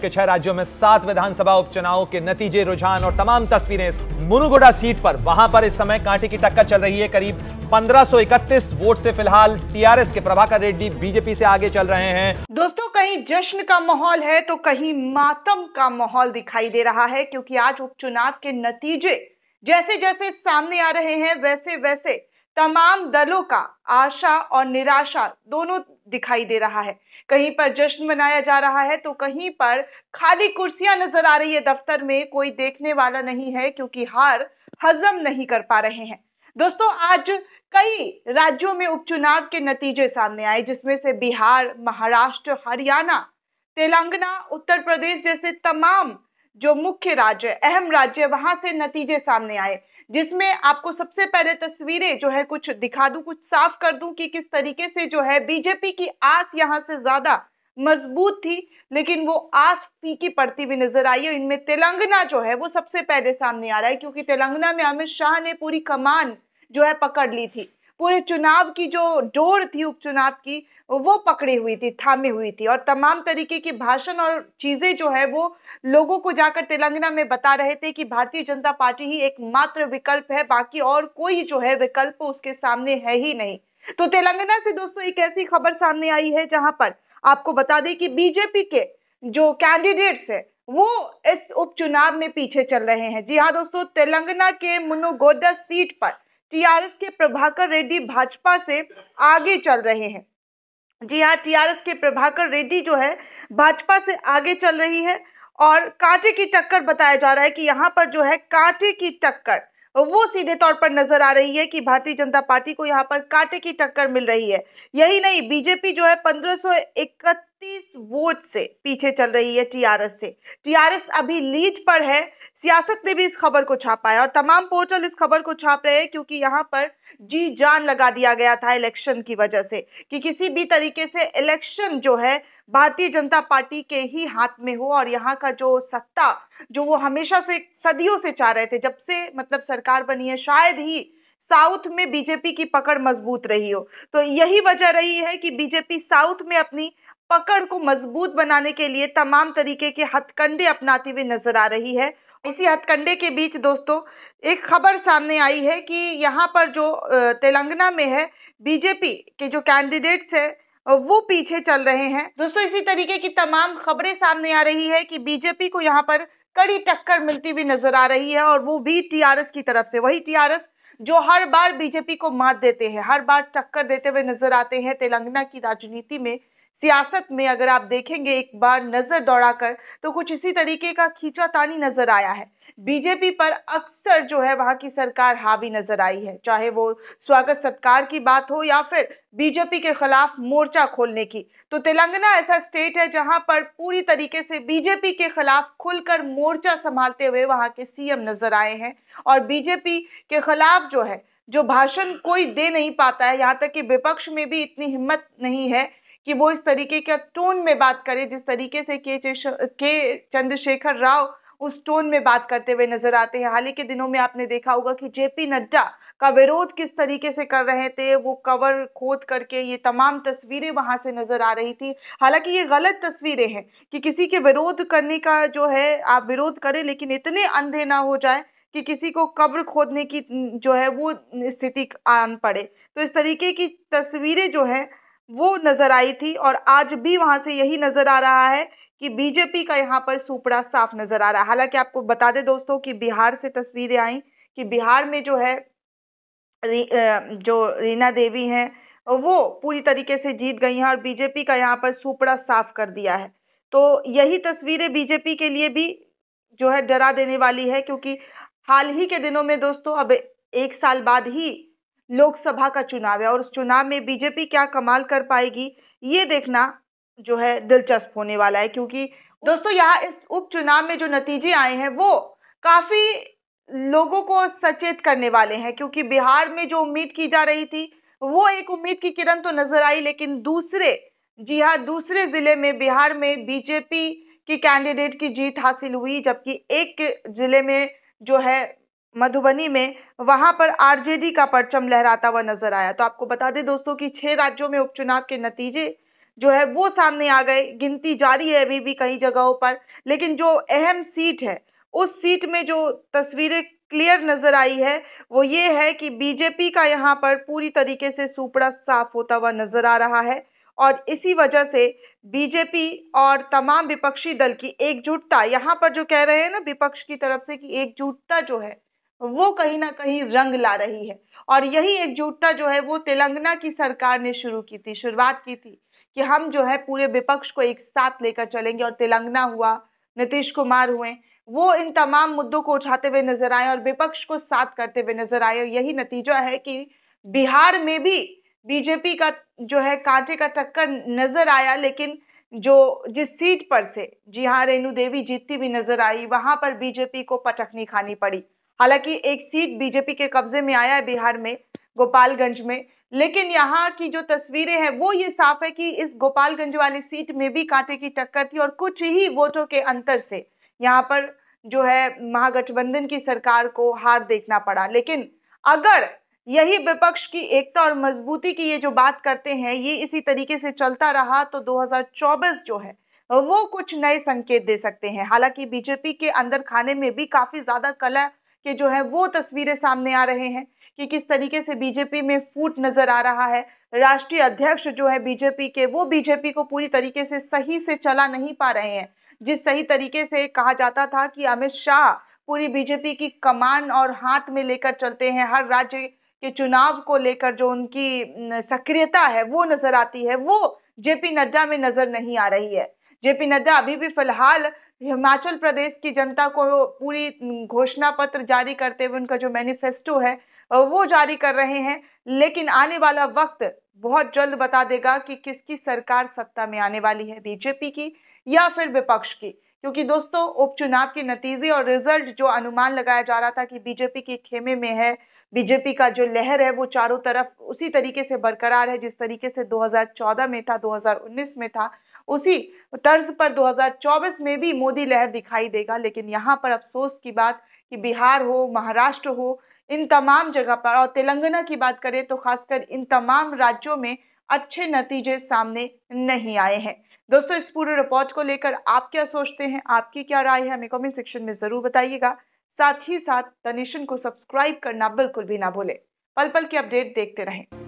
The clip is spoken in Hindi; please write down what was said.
के छह राज्यों में सात विधानसभा उपचुनाव के नतीजे रुझान और तमाम तस्वीरें मुनुगोडा सीट पर वहां पर इस समय कांटे की टक्कर चल रही है करीब 1531 वोट से फिलहाल टीआरएस के प्रभाकर रेड्डी बीजेपी से आगे चल रहे हैं दोस्तों कहीं जश्न का माहौल है तो कहीं मातम का माहौल दिखाई दे रहा है क्योंकि आज उपचुनाव के नतीजे जैसे जैसे सामने आ रहे हैं वैसे वैसे तमाम दलों का आशा और निराशा दोनों दिखाई दे रहा है कहीं पर जश्न मनाया जा रहा है तो कहीं पर खाली कुर्सियां नजर आ रही है दफ्तर में कोई देखने वाला नहीं है क्योंकि हार हजम नहीं कर पा रहे हैं दोस्तों आज कई राज्यों में उपचुनाव के नतीजे सामने आए जिसमें से बिहार महाराष्ट्र हरियाणा तेलंगाना उत्तर प्रदेश जैसे तमाम जो मुख्य राज्य अहम राज्य वहां से नतीजे सामने आए जिसमें आपको सबसे पहले तस्वीरें जो है कुछ दिखा दूं कुछ साफ कर दूं कि किस तरीके से जो है बीजेपी की आस यहाँ से ज़्यादा मजबूत थी लेकिन वो आस फीकी पड़ती हुई नजर आई है इनमें तेलंगाना जो है वो सबसे पहले सामने आ रहा है क्योंकि तेलंगाना में अमित शाह ने पूरी कमान जो है पकड़ ली थी पूरे चुनाव की जो डोर थी उपचुनाव की वो पकड़ी हुई थी थामी हुई थी और तमाम तरीके की भाषण और चीज़ें जो है वो लोगों को जाकर तेलंगाना में बता रहे थे कि भारतीय जनता पार्टी ही एकमात्र विकल्प है बाकी और कोई जो है विकल्प उसके सामने है ही नहीं तो तेलंगाना से दोस्तों एक ऐसी खबर सामने आई है जहां पर आपको बता दें कि बीजेपी के जो कैंडिडेट्स हैं वो इस उपचुनाव में पीछे चल रहे हैं जी हाँ दोस्तों तेलंगाना के मुनुगोडा सीट पर टीआरएस के प्रभाकर रेड्डी भाजपा से आगे चल रहे हैं जी हाँ टीआरएस के प्रभाकर रेड्डी जो है भाजपा से आगे चल रही है और कांटे की टक्कर बताया जा रहा है कि यहाँ पर जो है कांटे की टक्कर वो सीधे तौर पर नजर आ रही है कि भारतीय जनता पार्टी को यहाँ पर कांटे की टक्कर मिल रही है यही नहीं बीजेपी जो है पंद्रह छत्तीस वोट से पीछे चल रही है टीआरएस से टीआरएस अभी लीड पर है सियासत ने भी इस खबर को छापा है और तमाम पोर्टल इस खबर को छाप रहे हैं क्योंकि यहाँ पर जी जान लगा दिया गया था इलेक्शन की वजह से कि किसी भी तरीके से इलेक्शन जो है भारतीय जनता पार्टी के ही हाथ में हो और यहाँ का जो सत्ता जो वो हमेशा से सदियों से चाह रहे थे जब से मतलब सरकार बनी है शायद ही साउथ में बीजेपी की पकड़ मजबूत रही हो तो यही वजह रही है कि बीजेपी साउथ में अपनी पकड़ को मजबूत बनाने के लिए तमाम तरीके के हथकंडे अपनाती हुई नजर आ रही है इसी हथकंडे के बीच दोस्तों एक खबर सामने आई है कि यहाँ पर जो तेलंगाना में है बीजेपी के जो कैंडिडेट्स है वो पीछे चल रहे हैं दोस्तों इसी तरीके की तमाम खबरें सामने आ रही है कि बीजेपी को यहाँ पर कड़ी टक्कर मिलती हुई नजर आ रही है और वो भी टीआरएस की तरफ से वही टीआरएस जो हर बार बीजेपी को मात देते हैं हर बार टक्कर देते हुए नजर आते हैं तेलंगाना की राजनीति में सियासत में अगर आप देखेंगे एक बार नज़र दौड़ाकर तो कुछ इसी तरीके का खींचातानी नज़र आया है बीजेपी पर अक्सर जो है वहाँ की सरकार हावी नज़र आई है चाहे वो स्वागत सत्कार की बात हो या फिर बीजेपी के खिलाफ मोर्चा खोलने की तो तेलंगाना ऐसा स्टेट है जहां पर पूरी तरीके से बीजेपी के खिलाफ खुलकर मोर्चा संभालते हुए वहां के सीएम नजर आए हैं और बीजेपी के खिलाफ जो है जो भाषण कोई दे नहीं पाता है यहाँ तक कि विपक्ष में भी इतनी हिम्मत नहीं है कि वो इस तरीके के टोन में बात करें जिस तरीके से के के चंद्रशेखर राव उस टोन में बात करते हुए नजर आते हैं हाल ही के दिनों में आपने देखा होगा कि जेपी नड्डा का विरोध किस तरीके से कर रहे थे वो कवर खोद करके ये तमाम तस्वीरें वहां से नजर आ रही थी हालांकि ये गलत तस्वीरें हैं कि किसी के विरोध करने का जो है आप विरोध करें लेकिन इतने अंधे ना हो जाए कि किसी को कब्र खोदने की जो है वो स्थिति आन पड़े तो इस तरीके की तस्वीरें जो हैं वो नज़र आई थी और आज भी वहाँ से यही नज़र आ रहा है कि बीजेपी का यहाँ पर सुपड़ा साफ नज़र आ रहा है हालांकि आपको बता दें दोस्तों कि बिहार से तस्वीरें आई कि बिहार में जो है री, जो रीना देवी हैं वो पूरी तरीके से जीत गई हैं और बीजेपी का यहाँ पर सुपड़ा साफ कर दिया है तो यही तस्वीरें बीजेपी के लिए भी जो है डरा देने वाली है क्योंकि हाल ही के दिनों में दोस्तों अब एक साल बाद ही लोकसभा का चुनाव है और उस चुनाव में बीजेपी क्या कमाल कर पाएगी ये देखना जो है दिलचस्प होने वाला है क्योंकि दोस्तों यहाँ इस उपचुनाव में जो नतीजे आए हैं वो काफ़ी लोगों को सचेत करने वाले हैं क्योंकि बिहार में जो उम्मीद की जा रही थी वो एक उम्मीद की किरण तो नजर आई लेकिन दूसरे जी हाँ दूसरे ज़िले में बिहार में बीजेपी की कैंडिडेट की जीत हासिल हुई जबकि एक ज़िले में जो है मधुबनी में वहां पर आरजेडी का परचम लहराता हुआ नजर आया तो आपको बता दें दोस्तों कि छह राज्यों में उपचुनाव के नतीजे जो है वो सामने आ गए गिनती जारी है अभी भी कई जगहों पर लेकिन जो अहम सीट है उस सीट में जो तस्वीरें क्लियर नज़र आई है वो ये है कि बीजेपी का यहाँ पर पूरी तरीके से सुपड़ा साफ होता हुआ नज़र आ रहा है और इसी वजह से बीजेपी और तमाम विपक्षी दल की एकजुटता यहाँ पर जो कह रहे हैं ना विपक्ष की तरफ से कि एकजुटता जो है वो कहीं ना कहीं रंग ला रही है और यही एकजुटता जो है वो तेलंगाना की सरकार ने शुरू की थी शुरुआत की थी कि हम जो है पूरे विपक्ष को एक साथ लेकर चलेंगे और तेलंगाना हुआ नीतीश कुमार हुए वो इन तमाम मुद्दों को उठाते हुए नजर आए और विपक्ष को साथ करते हुए नजर आए और यही नतीजा है कि बिहार में भी बीजेपी का जो है कांटे का टक्कर नजर आया लेकिन जो जिस सीट पर से जी हाँ रेणु देवी जीतती भी नजर आई वहाँ पर बीजेपी को पटकनी खानी पड़ी हालांकि एक सीट बीजेपी के कब्जे में आया है बिहार में गोपालगंज में लेकिन यहाँ की जो तस्वीरें हैं वो ये साफ है कि इस गोपालगंज वाली सीट में भी कांटे की टक्कर थी और कुछ ही वोटों के अंतर से यहाँ पर जो है महागठबंधन की सरकार को हार देखना पड़ा लेकिन अगर यही विपक्ष की एकता और मजबूती की ये जो बात करते हैं ये इसी तरीके से चलता रहा तो 2024 जो है वो कुछ नए संकेत दे सकते हैं हालांकि बीजेपी के अंदर खाने में भी काफ़ी ज़्यादा कला के जो है वो तस्वीरें सामने आ रहे हैं कि किस तरीके से बीजेपी में फूट नज़र आ रहा है राष्ट्रीय अध्यक्ष जो है बीजेपी के वो बीजेपी को पूरी तरीके से सही से चला नहीं पा रहे हैं जिस सही तरीके से कहा जाता था कि अमित शाह पूरी बीजेपी की कमान और हाथ में लेकर चलते हैं हर राज्य के चुनाव को लेकर जो उनकी सक्रियता है वो नज़र आती है वो जेपी नड्डा में नज़र नहीं आ रही है जेपी नड्डा अभी भी फिलहाल हिमाचल प्रदेश की जनता को पूरी घोषणा पत्र जारी करते हुए उनका जो मैनिफेस्टो है वो जारी कर रहे हैं लेकिन आने वाला वक्त बहुत जल्द बता देगा कि किसकी सरकार सत्ता में आने वाली है बीजेपी की या फिर विपक्ष की क्योंकि दोस्तों उपचुनाव के नतीजे और रिजल्ट जो अनुमान लगाया जा रहा था कि बीजेपी के खेमे में है बीजेपी का जो लहर है वो चारों तरफ उसी तरीके से बरकरार है जिस तरीके से 2014 में था 2019 में था उसी तर्ज पर 2024 में भी मोदी लहर दिखाई देगा लेकिन यहाँ पर अफसोस की बात कि बिहार हो महाराष्ट्र हो इन तमाम जगह पर और तेलंगाना की बात करें तो खासकर इन तमाम राज्यों में अच्छे नतीजे सामने नहीं आए हैं दोस्तों इस पूरे रिपोर्ट को लेकर आप क्या सोचते हैं आपकी क्या राय है हमें कमेंट सेक्शन में ज़रूर बताइएगा साथ ही साथ तनिशन को सब्सक्राइब करना बिल्कुल भी ना भूलें पल पल की अपडेट देखते रहें